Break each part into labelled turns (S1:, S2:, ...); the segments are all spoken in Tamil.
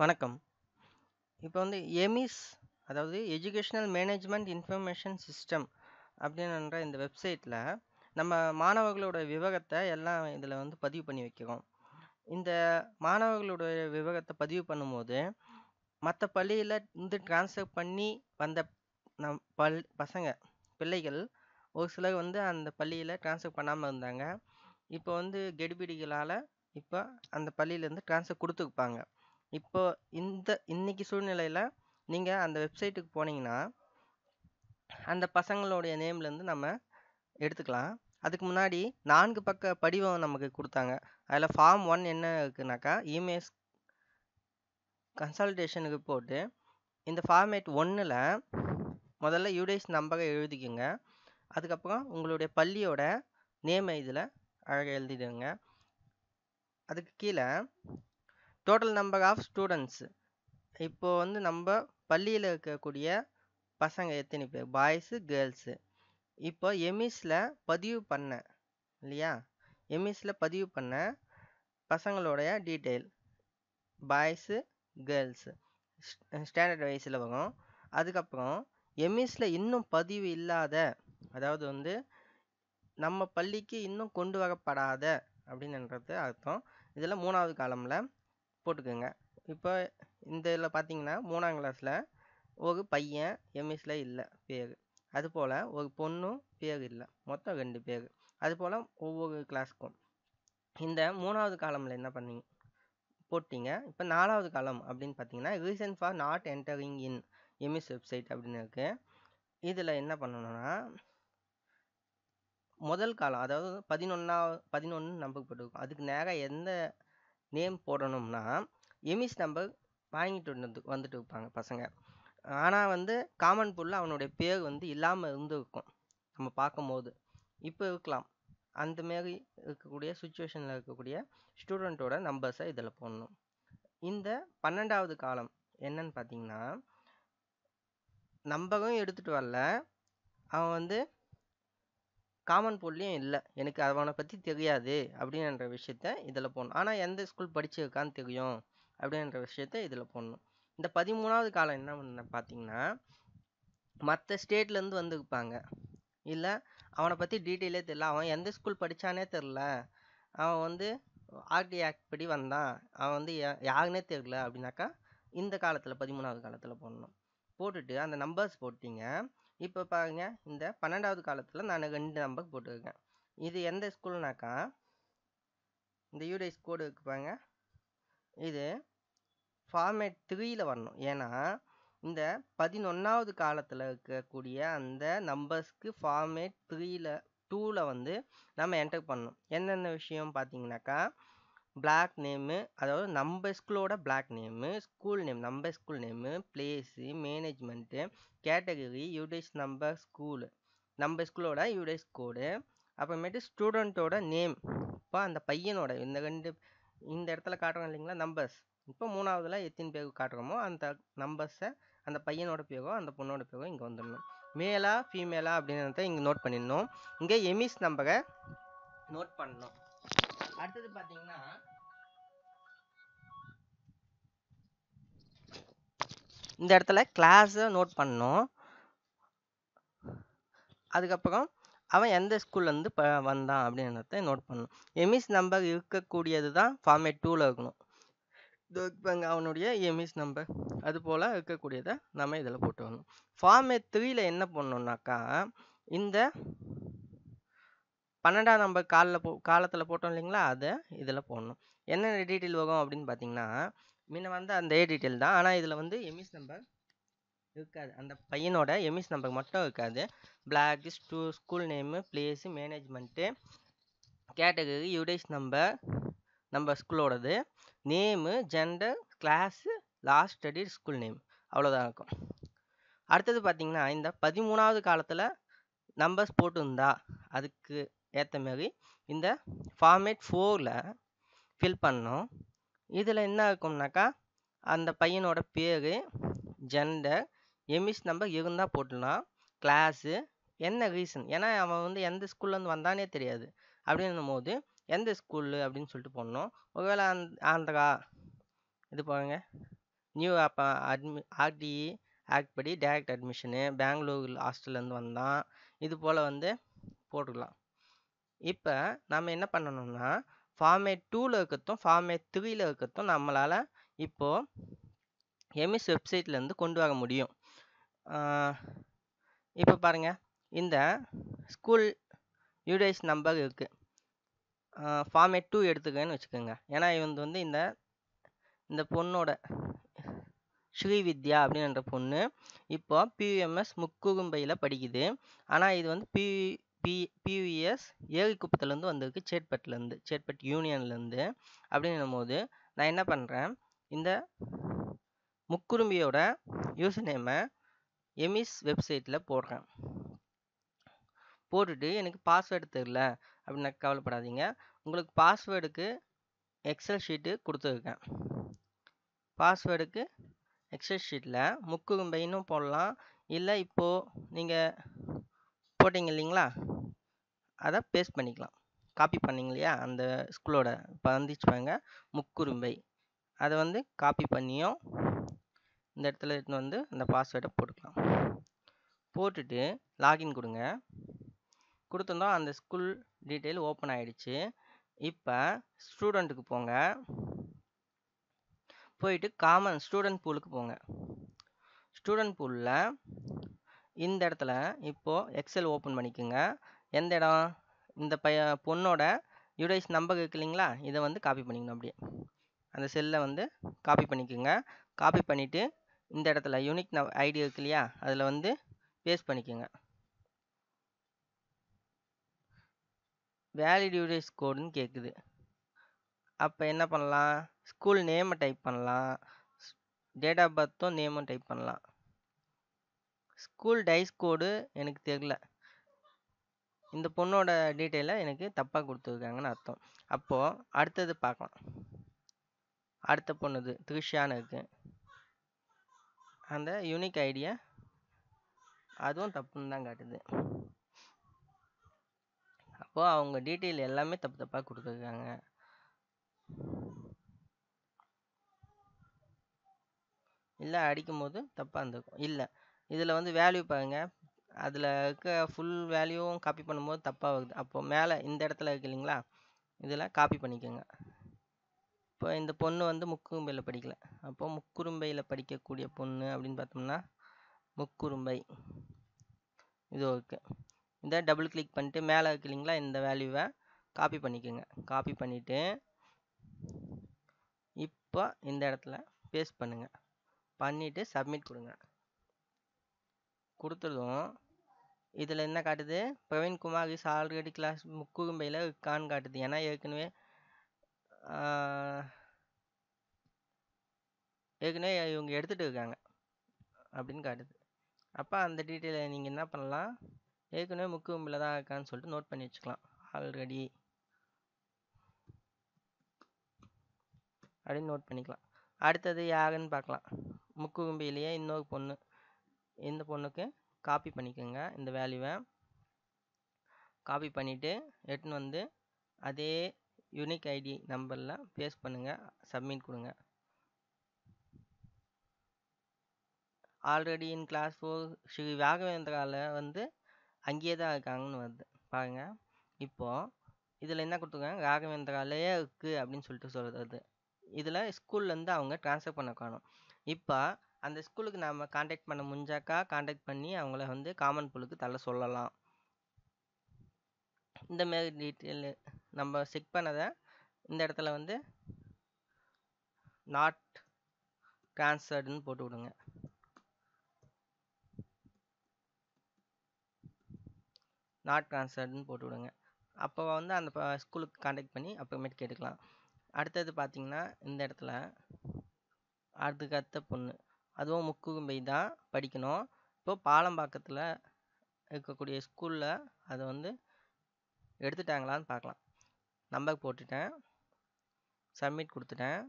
S1: வணக்கம் இப்போ வந்து எமிஸ் அதாவது எஜுகேஷ்னல் மேனேஜ்மெண்ட் இன்ஃபர்மேஷன் சிஸ்டம் அப்படின்ற இந்த வெப்சைட்டில் நம்ம மாணவர்களோட விவகத்தை எல்லாம் இதில் வந்து பதிவு பண்ணி வைக்கிறோம் இந்த மாணவர்களுடைய விவகத்தை பதிவு பண்ணும்போது மற்ற பள்ளியில் இருந்து டிரான்ஸ்ஃபர் பண்ணி வந்த நம் பல் பசங்க பிள்ளைகள் ஒரு சிலர் வந்து அந்த பள்ளியில் டிரான்ஸ்ஃபர் பண்ணாமல் இருந்தாங்க இப்போ வந்து கெடுபிடிகளால் இப்போ அந்த பள்ளியிலேருந்து டிரான்ஸ்ஃபர் கொடுத்துருப்பாங்க இப்போ இந்த இன்றைக்கி சூழ்நிலையில் நீங்கள் அந்த வெப்சைட்டுக்கு போனீங்கன்னா அந்த பசங்களுடைய நேம்லேருந்து நம்ம எடுத்துக்கலாம் அதுக்கு முன்னாடி நான்கு பக்க படிவம் நமக்கு கொடுத்தாங்க அதில் ஃபார்ம் ஒன் என்ன இருக்குனாக்கா இமெயில்ஸ் கன்சல்டேஷனுக்கு போட்டு இந்த ஃபார்மேட் ஒன்றில் முதல்ல யூடைஸ் நம்பரை எழுதிக்கோங்க அதுக்கப்புறம் உங்களுடைய பள்ளியோட நேமை இதில் அழகாக எழுதிடுங்க அதுக்கு கீழே டோட்டல் நம்பர் ஆஃப் ஸ்டூடெண்ட்ஸ் இப்போ வந்து நம்ம பள்ளியில் இருக்கக்கூடிய பசங்க எத்தனை பேர் பாய்ஸு கேர்ள்ஸு இப்போ எமிஸில் பதிவு பண்ண இல்லையா எமிஸில் பதிவு பண்ண பசங்களுடைய டீட்டெயில் பாய்ஸு கேர்ள்ஸு ஸ்டாண்டர்ட் வைஸில் வரும் அதுக்கப்புறம் எமிஸில் இன்னும் பதிவு இல்லாத அதாவது வந்து நம்ம பள்ளிக்கு இன்னும் கொண்டு வரப்படாத அப்படின்னுன்றது அர்த்தம் இதில் மூணாவது காலமில் போட்டுக்கோங்க இப்போ இந்த இதில் பார்த்தீங்கன்னா மூணாம் கிளாஸில் ஒரு பையன் எம்எஸ்சில் இல்லை பேர் அதுபோல் ஒரு பொண்ணும் பேர் இல்லை மொத்தம் ரெண்டு பேர் அதுபோல் ஒவ்வொரு கிளாஸுக்கும் இந்த மூணாவது காலமில் என்ன பண்ணி போட்டிங்க இப்போ நாலாவது காலம் அப்படின்னு பார்த்தீங்கன்னா reason for not entering in EMS website அப்படின்னு இருக்குது இதில் என்ன பண்ணணும்னா முதல் காலம் அதாவது பதினொன்றாவது பதினொன்று நம்பர் போட்டிருக்கும் அதுக்கு நேராக எந்த நேம் போடணும்னா எமிஸ் நம்ம வாங்கிட்டு வந்து வந்துட்டு இருப்பாங்க பசங்க ஆனால் வந்து காமன் புல்லில் அவனுடைய பேர் வந்து இல்லாமல் இருந்திருக்கும் நம்ம பார்க்கும்போது இப்போ இருக்கலாம் அந்த மாரி இருக்கக்கூடிய சுச்சுவேஷனில் இருக்கக்கூடிய ஸ்டூடெண்ட்டோட நம்பர்ஸை இதில் போடணும் இந்த பன்னெண்டாவது காலம் என்னன்னு பார்த்தீங்கன்னா நம்பரும் எடுத்துகிட்டு வரல அவன் வந்து காமன் போர்ட்லேயும் இல்லை எனக்கு அவனை பற்றி தெரியாது அப்படின்ற விஷயத்த இதில் போடணும் ஆனால் எந்த ஸ்கூல் படிச்சிருக்கான்னு தெரியும் அப்படின்ற விஷயத்த இதில் போடணும் இந்த பதிமூணாவது காலம் என்ன பண்ண பார்த்தீங்கன்னா மற்ற ஸ்டேட்லேருந்து வந்திருப்பாங்க இல்லை அவனை பற்றி டீட்டெயிலே தெரில அவன் எந்த ஸ்கூல் படித்தானே தெரில அவன் வந்து ஆர்டி ஆக்ட் படி வந்தான் அவன் வந்து யாருன்னே தெரில அப்படின்னாக்கா இந்த காலத்தில் பதிமூணாவது காலத்தில் போடணும் போட்டுட்டு அந்த நம்பர்ஸ் போட்டிங்க இப்போ பாருங்க இந்த பன்னெண்டாவது காலத்தில் நான் ரெண்டு நம்பர் போட்டிருக்கேன் இது எந்த ஸ்கூல்னாக்கா இந்த யூடைஸ் கோடு இருக்கு பாருங்க இது ஃபார்மேட் த்ரீயில் வரணும் ஏன்னா இந்த பதினொன்றாவது காலத்தில் இருக்கக்கூடிய அந்த நம்பர்ஸ்க்கு ஃபார்மேட் த்ரீயில் டூவில் வந்து நம்ம என்டர் பண்ணணும் என்னென்ன விஷயம் பார்த்தீங்கன்னாக்கா பிளாக் நேமு அதாவது நம்ம ஸ்கூலோட பிளாக் நேமு ஸ்கூல் நேம் நம்ம school name place management category UDISE number school நம்ம ஸ்கூலோட யூடிஎஸ் கோடு அப்புறமேட்டு ஸ்டூடெண்ட்டோட நேம் இப்போ அந்த பையனோட இந்த ரெண்டு இந்த இடத்துல காட்டுறோம் இல்லைங்களா நம்பர்ஸ் இப்போ மூணாவதில் எத்தனை பேர் காட்டுறோமோ அந்த நம்பர்ஸை அந்த பையனோட பேரோ அந்த பொண்ணோட பேரோ இங்கே வந்துடணும் மேலா ஃபீமேலா அப்படின்றத இங்கே நோட் பண்ணிடணும் இங்கே எமிஸ் நம்பரை நோட் பண்ணணும் அடுத்தது பார்த்தீங்கன்னா இந்த இடத்துல கிளாஸை நோட் பண்ணோம் அதுக்கப்புறம் அவன் எந்த ஸ்கூல்லேருந்து ப வந்தான் அப்படின்றத நோட் பண்ணணும் எமிஸ் நம்பர் e இருக்கக்கூடியது தான் ஃபார்மேட் டூவில் இருக்கணும் அவனுடைய எமிஸ் நம்பர் e அது போல் இருக்கக்கூடியதை நம்ம இதில் போட்டு வரணும் ஃபார்மேட் த்ரீயில் என்ன பண்ணணுன்னாக்கா இந்த பன்னெண்டாம் நம்பர் காலில் போ காலத்தில் போட்டோம் இல்லைங்களா அதை இதில் போடணும் என்னென்ன டீட்டெயில் வரும் அப்படின்னு பார்த்தீங்கன்னா முன்ன வந்து அந்த ஏ டீட்டெயில் தான் ஆனால் இதில் வந்து எமிஸ் நம்பர் இருக்காது அந்த பையனோட எமிஸ் நம்பர் மட்டும் இருக்காது பிளாக் ஸ்டூ school name place management category UDISE number நம்ம ஸ்கூலோடது name gender class last study school name அவ்வளோதான் இருக்கும் அடுத்தது பார்த்திங்கன்னா இந்த பதிமூணாவது காலத்தில் நம்பர்ஸ் போட்டிருந்தா அதுக்கு ஏற்ற மாரி இந்த ஃபார்மேட் ஃபோரில் ஃபில் பண்ணோம் இதில் என்ன இருக்கும்னாக்கா அந்த பையனோட பேர் ஜெண்டர் எமிஸ் நம்பர் இருந்தால் போட்டுலாம் கிளாஸு என்ன ரீசன் ஏன்னா அவன் வந்து எந்த ஸ்கூல்லேருந்து வந்தானே தெரியாது அப்படின்னும் போது எந்த ஸ்கூலு அப்படின்னு சொல்லிட்டு போடணும் ஒருவேளை அந் ஆந்திரா இது போங்க நியூ அப்போ அட்மி ஆர்டிஇ ஆக்ட் படி டேரக்ட் அட்மிஷனு பெங்களூர் ஹாஸ்டல்லேருந்து வந்தான் இது போல் வந்து போட்டுக்கலாம் இப்போ நம்ம என்ன பண்ணணும்னா ஃபார்மேட் டூவில் இருக்கிறதும் ஃபார்மேட் த்ரீயில் இருக்கிறதும் நம்மளால் இப்போது எம்எஸ் வெப்சைட்லேருந்து கொண்டு வர முடியும் இப்போ பாருங்கள் இந்த ஸ்கூல் யூடேஜ் நம்பர் இருக்குது ஃபார்மேட் டூ எடுத்துக்கன்னு வச்சுக்கோங்க ஏன்னா இது வந்து இந்த இந்த பொண்ணோட ஸ்ரீ வித்யா அப்படின்ற பொண்ணு இப்போ பியூஎம்எஸ் முக்குகும்பையில் படிக்குது ஆனால் இது வந்து பி பி பியூஇஎஸ் e ஏகுப்பத்துலேருந்து வந்திருக்கு சேட்பட்லேருந்து சேட்பட் யூனியன்லேருந்து அப்படின்னும் போது நான் என்ன பண்ணுறேன் இந்த முக்குரும்பியோட யூசர் நேமை எமிஸ் வெப்சைட்டில் போடுறேன் போட்டுட்டு எனக்கு பாஸ்வேர்டு தெரில அப்படின்னு கவலைப்படாதீங்க உங்களுக்கு பாஸ்வேர்டுக்கு எக்ஸல் ஷீட்டு கொடுத்துருக்கேன் பாஸ்வேர்டுக்கு எக்ஸல் ஷீட்டில் முக்குரும்பைன்னு போடலாம் இல்லை இப்போது நீங்கள் போட்டிங்க இல்லைங்களா அதை பேஸ்ட் பண்ணிக்கலாம் காப்பி பண்ணிங்க இல்லையா அந்த ஸ்கூலோட இப்போ வந்துச்சு பாருங்க அதை வந்து காப்பி பண்ணியும் இந்த இடத்துல எடுத்துன்னு வந்து அந்த பாஸ்வேர்டை போட்டுக்கலாம் போட்டுட்டு லாகின் கொடுங்க கொடுத்துருந்தோம் அந்த ஸ்கூல் டீட்டெயில் ஓப்பன் ஆகிடுச்சு இப்போ ஸ்டூடெண்ட்டுக்கு போங்க போயிட்டு காமன் ஸ்டூடெண்ட் பூலுக்கு போங்க ஸ்டூடெண்ட் பூலில் இந்த இடத்துல இப்போது எக்ஸல் ஓப்பன் பண்ணிக்கோங்க எந்த இடம் இந்த பைய பொண்ணோட யூடைஸ் நம்பர் இருக்கு இல்லைங்களா இதை வந்து காப்பி பண்ணிக்கணும் அப்படியே அந்த செல்லை வந்து காப்பி பண்ணிக்கோங்க காப்பி பண்ணிவிட்டு இந்த இடத்துல யூனிக் ந ஐடி இருக்கு இல்லையா அதில் வந்து பேஸ்ட் பண்ணிக்கோங்க வேலிட் யூடைஸ் கோடுன்னு கேட்குது அப்போ என்ன பண்ணலாம் ஸ்கூல் நேமை டைப் பண்ணலாம் டேட் ஆஃப் பர்த்தும் நேமும் டைப் பண்ணலாம் ஸ்கூல் டைஸ் கோடு எனக்கு தெரில இந்த பொண்ணோட டீட்டெயிலை எனக்கு தப்பாக கொடுத்துருக்காங்கன்னு அர்த்தம் அப்போது அடுத்தது பார்க்கலாம் அடுத்த பொண்ணுது த்ரிஷான்னு இருக்குது அந்த யூனிக் ஐடியா அதுவும் தப்புன்னு தான் காட்டுது அப்போது அவங்க டீட்டெயில் எல்லாமே தப்பு தப்பாக கொடுத்துருக்காங்க இல்லை அடிக்கும் போது தப்பாக இருந்திருக்கும் இல்லை இதில் வந்து வேல்யூ பாருங்க அதில் இருக்க ஃபுல் வேல்யூவும் காப்பி பண்ணும்போது தப்பாக வருது அப்போது மேலே இந்த இடத்துல இருக்கு இல்லைங்களா இதில் காப்பி பண்ணிக்கோங்க இப்போ இந்த பொண்ணு வந்து முக்குரும்பையில் படிக்கலை அப்போது முக்குரும்பையில் படிக்கக்கூடிய பொண்ணு அப்படின்னு பார்த்தோம்னா முக்குரும்பை இது ஓகே இதை டபுள் கிளிக் பண்ணிட்டு மேலே இருக்கு இல்லைங்களா இந்த வேல்யூவை காப்பி பண்ணிக்கோங்க காப்பி பண்ணிவிட்டு இப்போ இந்த இடத்துல பேஸ்ட் பண்ணுங்கள் பண்ணிவிட்டு சப்மிட் கொடுங்க கொடுத்துருதும் இதில் என்ன காட்டுது குமார் இஸ் ஆல்ரெடி கிளாஸ் முக்குறும்பையில் இருக்கான்னு காட்டுது ஏன்னா ஏற்கனவே ஏற்கனவே இவங்க எடுத்துகிட்டு இருக்காங்க அப்படின்னு காட்டுது அப்போ அந்த டீட்டெயிலை நீங்கள் என்ன பண்ணலாம் ஏற்கனவே முக்குறும்பில் தான் இருக்கான்னு சொல்லிட்டு நோட் பண்ணி வச்சுக்கலாம் ஆல்ரெடி அப்படின்னு நோட் பண்ணிக்கலாம் அடுத்தது யாருன்னு பார்க்கலாம் முக்குகும்பிலேயே இன்னொரு பொண்ணு இந்த பொண்ணுக்கு காப்பி பண்ணிக்கோங்க இந்த வேல்யூவை காப்பி பண்ணிவிட்டு எடுத்துன்னு வந்து அதே யூனிக் ஐடி நம்பரில் பேஸ்ட் பண்ணுங்கள் சப்மிட் கொடுங்க already in class four Shri ராகவேந்திராவில் வந்து அங்கேயே தான் இருக்காங்கன்னு வருது பாருங்கள் இப்போது இதில் என்ன கொடுத்துருக்காங்க ராகவேந்திராலேயே இருக்குது அப்படின்னு சொல்லிட்டு சொல்கிறது இதில் ஸ்கூல்லேருந்து அவங்க ட்ரான்ஸ்ஃபர் பண்ண காணும் இப்போ அந்த ஸ்கூலுக்கு நாம் காண்டாக்ட் பண்ண முடிஞ்சாக்கா காண்டாக்ட் பண்ணி அவங்கள வந்து காமன் புல்லுக்கு தள்ள சொல்லலாம் இந்த மாரி டீட்டெயிலு நம்ம செக் பண்ணதை இந்த இடத்துல வந்து நாட் ட்ரான்ஸ்ஃபர்டுன்னு போட்டு விடுங்க நாட் ட்ரான்ஸ்ஃபர்டுன்னு போட்டு விடுங்க அப்போ வந்து அந்த ஸ்கூலுக்கு காண்டாக்ட் பண்ணி அப்புறமேட்டு கேட்டுக்கலாம் அடுத்தது பார்த்தீங்கன்னா இந்த இடத்துல அதுக்கத்த பொண்ணு அதுவும் முக்குவம் பை தான் படிக்கணும் இப்போது பாலம்பாக்கத்தில் இருக்கக்கூடிய ஸ்கூலில் அதை வந்து எடுத்துட்டாங்களான்னு பார்க்கலாம் நம்பர் போட்டுட்டேன் சப்மிட் கொடுத்துட்டேன்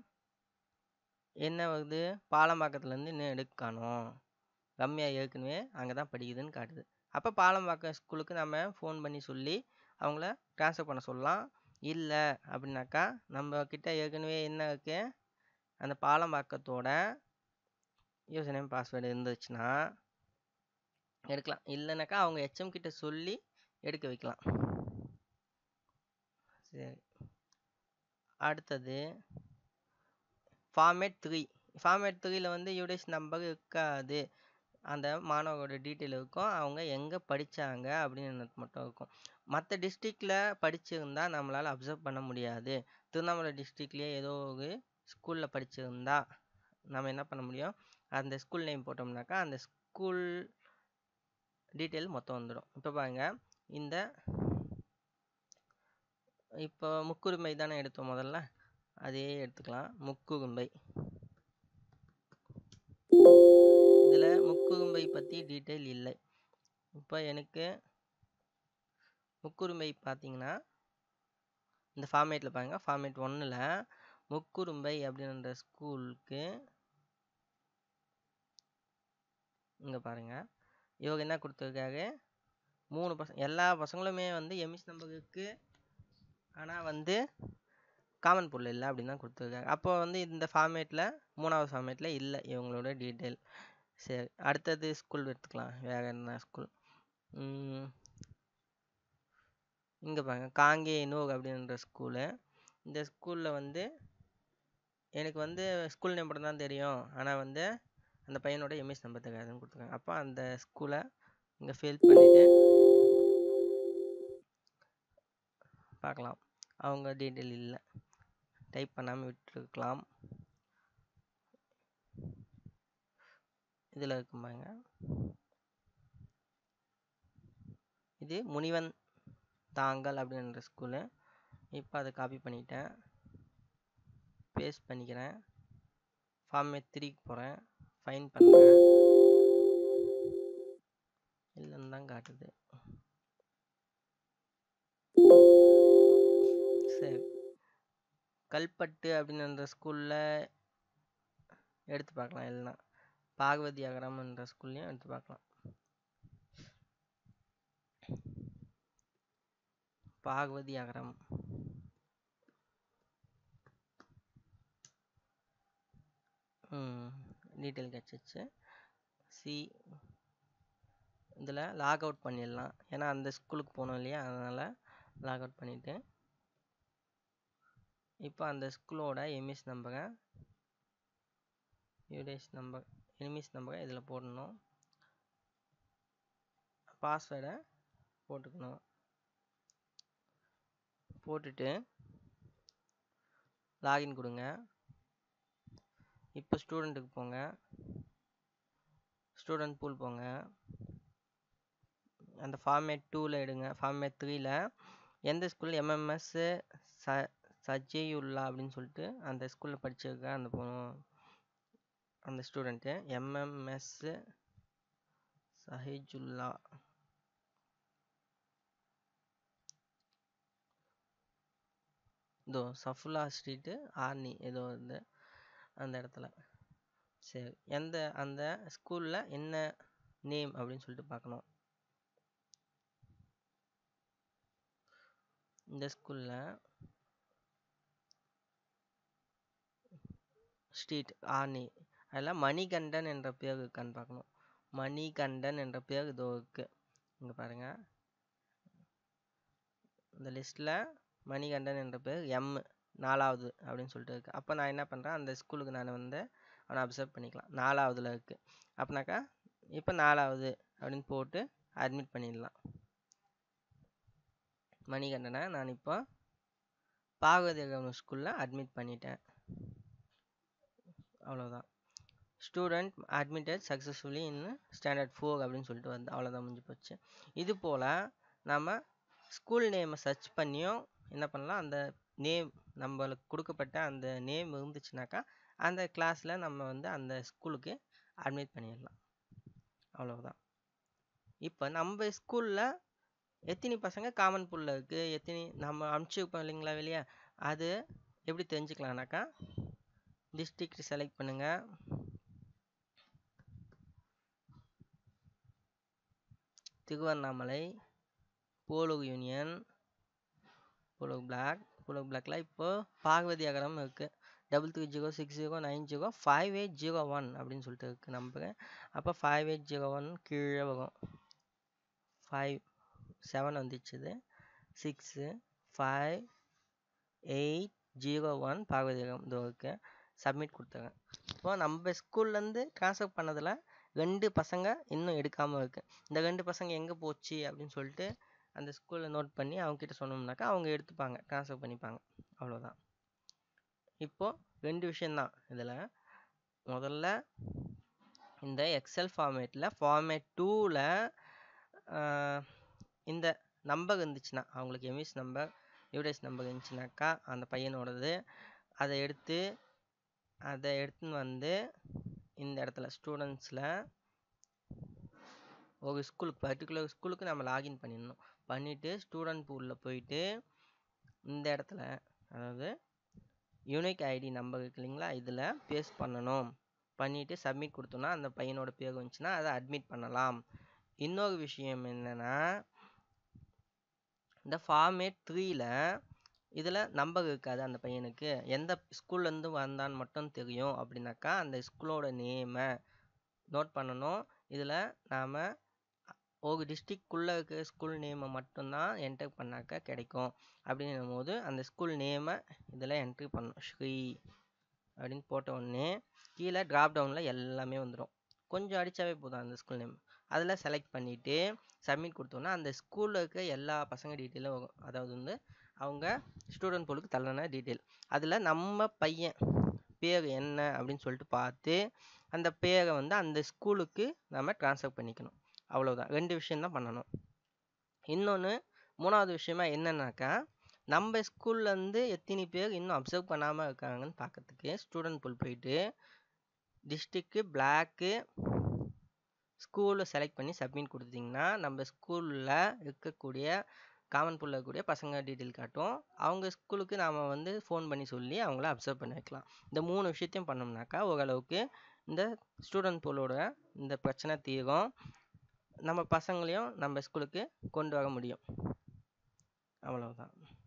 S1: என்ன வந்து பாலம்பாக்கத்துலேருந்து இன்னும் எடுக்கணும் கம்மியாக ரம்யா ஏற்கனவே அங்கே தான் படிக்குதுன்னு காட்டுது அப்போ பாலம்பாக்கம் ஸ்கூலுக்கு நம்ம ஃபோன் பண்ணி சொல்லி அவங்கள ட்ரான்ஸ்ஃபர் பண்ண சொல்லலாம் இல்லை அப்படின்னாக்கா நம்ம கிட்ட ஏற்கனவே என்ன இருக்குது அந்த பாலம்பாக்கத்தோட யூசர் நேம் பாஸ்வேர்டு இருந்துச்சுன்னா எடுக்கலாம் இல்லைனாக்கா அவங்க ஹெச்எம் கிட்ட சொல்லி எடுக்க வைக்கலாம் சரி அடுத்தது ஃபார்மேட் த்ரீ ஃபார்மேட் த்ரீயில் வந்து யூடிஎஸ் நம்பர் இருக்காது அந்த மாணவரோட டீட்டெயில் இருக்கும் அவங்க எங்கே படித்தாங்க அப்படின்னு மட்டும் இருக்கும் மற்ற டிஸ்ட்ரிக்டில் படிச்சிருந்தா நம்மளால் அப்சர்வ் பண்ண முடியாது திருவண்ணாமலை டிஸ்ட்ரிக்ட்லேயே ஏதோ ஒரு ஸ்கூலில் படிச்சிருந்தா நம்ம என்ன பண்ண முடியும் அந்த ஸ்கூல் நேம் போட்டோம்னாக்கா அந்த ஸ்கூல் டீட்டெயில் மொத்தம் வந்துடும் இப்போ பாருங்கள் இந்த இப்போ முக்குரிமை தானே எடுத்தோம் முதல்ல அதே எடுத்துக்கலாம் முக்குகும்பை இதில் முக்குகும்பை பற்றி டீட்டெயில் இல்லை இப்போ எனக்கு முக்குரிமை பார்த்தீங்கன்னா இந்த ஃபார்மேட்டில் பாருங்கள் ஃபார்மேட் ஒன்றில் முக்குரும்பை அப்படின்ற ஸ்கூலுக்கு இங்கே பாருங்கள் இவங்க என்ன கொடுத்துருக்காரு மூணு பசங்க எல்லா பசங்களுமே வந்து எம்இஸ் நம்பருக்கு ஆனால் வந்து காமன் பொருள் இல்லை அப்படின்னு தான் கொடுத்துருக்காரு அப்போ வந்து இந்த ஃபார்மேட்டில் மூணாவது ஃபார்மேட்டில் இல்லை இவங்களோட டீட்டெயில் சரி அடுத்தது ஸ்கூல் எடுத்துக்கலாம் வேக என்ன ஸ்கூல் இங்கே பாருங்கள் காங்கே இனோக் அப்படின்ற ஸ்கூலு இந்த ஸ்கூலில் வந்து எனக்கு வந்து ஸ்கூல் நேம் மட்டும்தான் தான் தெரியும் ஆனால் வந்து அந்த பையனோட எம்எஸ் நம்பர் தகாதுன்னு கொடுத்துருக்காங்க அப்போ அந்த ஸ்கூலை இங்கே ஃபெயில் பண்ணிவிட்டு பார்க்கலாம் அவங்க டீட்டெயில் இல்லை டைப் பண்ணாமல் விட்டுருக்கலாம் இதில் இருக்குமாங்க இது முனிவன் தாங்கல் அப்படின்ற ஸ்கூலு இப்போ அதை காப்பி பண்ணிட்டேன் பேஸ்ட் பண்ணிக்கிறேன் ஃபார்ம் த்ரீக்கு போகிறேன் ஃபைன் பண்ணுறேன் இல்லைன்னு தான் காட்டுது சரி கல்பட்டு அப்படின்னு அந்த ஸ்கூலில் எடுத்து பார்க்கலாம் இல்லைன்னா பாகவதி அகரம்ன்ற ஸ்கூல்லையும் எடுத்து பார்க்கலாம் பாகவதி அகரம் ம் டீட்டெயில் கிடச்சிருச்சு சி இதில் லாக் அவுட் பண்ணிடலாம் ஏன்னா அந்த ஸ்கூலுக்கு போனோம் இல்லையா அதனால் லாக் அவுட் பண்ணிவிட்டு இப்போ அந்த ஸ்கூலோட எம்இஸ் நம்பரை யூடிஎஸ் நம்பர் எம்இஸ் நம்பரை இதில் போடணும் பாஸ்வேர்டை போட்டுக்கணும் போட்டுட்டு லாகின் கொடுங்க இப்போ ஸ்டூடெண்ட்டுக்கு போங்க ஸ்டூடெண்ட் பூல் போங்க அந்த ஃபார்மேட் டூவில் எடுங்க ஃபார்மேட் த்ரீயில் எந்த ஸ்கூலில் எம்எம்எஸ்ஸு ச சஜியுல்லா அப்படின்னு சொல்லிட்டு அந்த ஸ்கூலில் படிச்சிருக்கா அந்த பொ அந்த ஸ்டூடெண்ட்டு எம்எம்எஸ்ஸு சஹிஜுல்லா இதோ சஃபுல்லா ஸ்ட்ரீட்டு ஆர்னி ஏதோ வந்து அந்த இடத்துல சரி எந்த அந்த ஸ்கூலில் என்ன நேம் அப்படின்னு சொல்லிட்டு பார்க்கணும் இந்த ஸ்கூலில் ஸ்ட்ரீட் ஆர்னி அதில் மணிகண்டன் என்ற பேர் இருக்கான்னு பார்க்கணும் மணிகண்டன் என்ற பேர் இதோ இருக்குது இங்கே பாருங்கள் இந்த லிஸ்ட்டில் மணிகண்டன் என்ற பேர் எம்மு நாலாவது அப்படின்னு சொல்லிட்டு இருக்குது அப்போ நான் என்ன பண்ணுறேன் அந்த ஸ்கூலுக்கு நான் வந்து அவனை அப்சர்வ் பண்ணிக்கலாம் நாலாவதில் இருக்குது அப்படின்னாக்கா இப்போ நாலாவது அப்படின்னு போட்டு அட்மிட் பண்ணிடலாம் மணிகண்டனை நான் இப்போ பாகவதி ஸ்கூலில் அட்மிட் பண்ணிட்டேன் அவ்வளோதான் student admitted successfully in standard four அப்படின்னு சொல்லிட்டு வந்து அவ்வளோதான் முடிஞ்சு போச்சு இது போல் நம்ம ஸ்கூல் நேமை சர்ச் பண்ணியும் என்ன பண்ணலாம் அந்த நேம் நம்மளுக்கு கொடுக்கப்பட்ட அந்த நேம் இருந்துச்சுனாக்கா அந்த கிளாஸில் நம்ம வந்து அந்த ஸ்கூலுக்கு அட்மிட் பண்ணிடலாம் அவ்வளோதான் இப்போ நம்ம ஸ்கூலில் எத்தினி பசங்க காமன் புல்ல இருக்குது எத்தினி நம்ம அனுப்பிச்சிருப்போம் இல்லைங்களா வெளியே அது எப்படி தெரிஞ்சுக்கலாம்னாக்கா டிஸ்ட்ரிக்ட் செலக்ட் பண்ணுங்கள் திருவண்ணாமலை போலூர் யூனியன் போலூர் பிளாக் கூட பிளாக்ல இப்போ பார்வதி அகரம் இருக்கு double three zero six zero nine zero five eight zero one அப்படின்னு சொல்லிட்டு இருக்கு நம்பரு அப்போ ஃபைவ் எயிட் ஜீரோ ஒன் கீழே வரும் ஃபைவ் செவன் வந்துச்சு six five eight zero one Parvathi Agaram இதோ இருக்கு சப்மிட் கொடுத்துருக்கேன் இப்போ நம்ம ஸ்கூல்லேருந்து ட்ரான்ஸ்ஃபர் பண்ணதில் ரெண்டு பசங்க இன்னும் எடுக்காமல் இருக்குது இந்த ரெண்டு பசங்க எங்கே போச்சு அப்படின்னு சொல்லிட்டு அந்த ஸ்கூலில் நோட் பண்ணி அவங்கக்கிட்ட சொன்னோம்னாக்கா அவங்க எடுத்துப்பாங்க ட்ரான்ஸ்ஃபர் பண்ணிப்பாங்க அவ்வளோதான் இப்போது ரெண்டு விஷயந்தான் இதில் முதல்ல இந்த எக்ஸல் ஃபார்மேட்டில் ஃபார்மேட் டூவில் இந்த நம்பர் இருந்துச்சுன்னா அவங்களுக்கு எமிஸ் நம்பர் யூடிஎஸ் நம்பர் இருந்துச்சுனாக்கா அந்த பையனோடது அதை எடுத்து அதை எடுத்துன்னு வந்து இந்த இடத்துல ஸ்டூடெண்ட்ஸில் ஒரு ஸ்கூலுக்கு பர்டிகுலர் ஸ்கூலுக்கு நம்ம லாகின் பண்ணிடணும் பண்ணிவிட்டு ஸ்டூடெண்ட் பூலில் போயிட்டு இந்த இடத்துல அதாவது யூனிக் ஐடி நம்பர் இருக்கு இல்லைங்களா இதில் பேஸ்ட் பண்ணணும் பண்ணிவிட்டு சப்மிட் கொடுத்தோன்னா அந்த பையனோட பேர் வந்துச்சுன்னா அதை அட்மிட் பண்ணலாம் இன்னொரு விஷயம் என்னென்னா இந்த ஃபார்மேட் த்ரீயில் இதில் நம்பர் இருக்காது அந்த பையனுக்கு எந்த ஸ்கூல்லேருந்து வந்தான்னு மட்டும் தெரியும் அப்படின்னாக்கா அந்த ஸ்கூலோட நேமை நோட் பண்ணணும் இதில் நாம் ஒரு டிஸ்ட்ரிக்குள்ளே இருக்கிற ஸ்கூல் நேமை மட்டும்தான் என்டர் பண்ணாக்க கிடைக்கும் அப்படின்னும் போது அந்த ஸ்கூல் நேமை இதில் என்ட்ரி பண்ணணும் ஸ்ரீ அப்படின்னு போட்ட உடனே கீழே ட்ராப் டவுனில் எல்லாமே வந்துடும் கொஞ்சம் அடித்தாவே போதும் அந்த ஸ்கூல் நேம் அதில் செலக்ட் பண்ணிவிட்டு சப்மிட் கொடுத்தோன்னா அந்த ஸ்கூலில் இருக்க எல்லா பசங்க டீட்டெயிலும் வரும் அதாவது வந்து அவங்க ஸ்டூடெண்ட் போலுக்கு தள்ளன டீட்டெயில் அதில் நம்ம பையன் பேர் என்ன அப்படின்னு சொல்லிட்டு பார்த்து அந்த பேரை வந்து அந்த ஸ்கூலுக்கு நம்ம ட்ரான்ஸ்ஃபர் பண்ணிக்கணும் அவ்வளோதான் ரெண்டு விஷயம்தான் பண்ணணும் இன்னொன்று மூணாவது விஷயமா என்னன்னாக்கா நம்ம ஸ்கூல்லேருந்து எத்தனை பேர் இன்னும் அப்சர்வ் பண்ணாமல் இருக்காங்கன்னு பார்க்கறதுக்கு ஸ்டூடெண்ட் புல் போயிட்டு டிஸ்ட்ரிக்கு பிளாக்கு ஸ்கூலை செலக்ட் பண்ணி சப்மிட் கொடுத்தீங்கன்னா நம்ம ஸ்கூலில் இருக்கக்கூடிய காமன் புல்ல இருக்கக்கூடிய பசங்க டீட்டெயில் காட்டும் அவங்க ஸ்கூலுக்கு நாம் வந்து ஃபோன் பண்ணி சொல்லி அவங்கள அப்சர்வ் பண்ணி வைக்கலாம் இந்த மூணு விஷயத்தையும் பண்ணோம்னாக்கா ஓரளவுக்கு இந்த ஸ்டூடெண்ட் புல்லோட இந்த பிரச்சனை தீரும் நம்ம பசங்களையும் நம்ம ஸ்கூலுக்கு கொண்டு வர முடியும் அவ்வளோதான்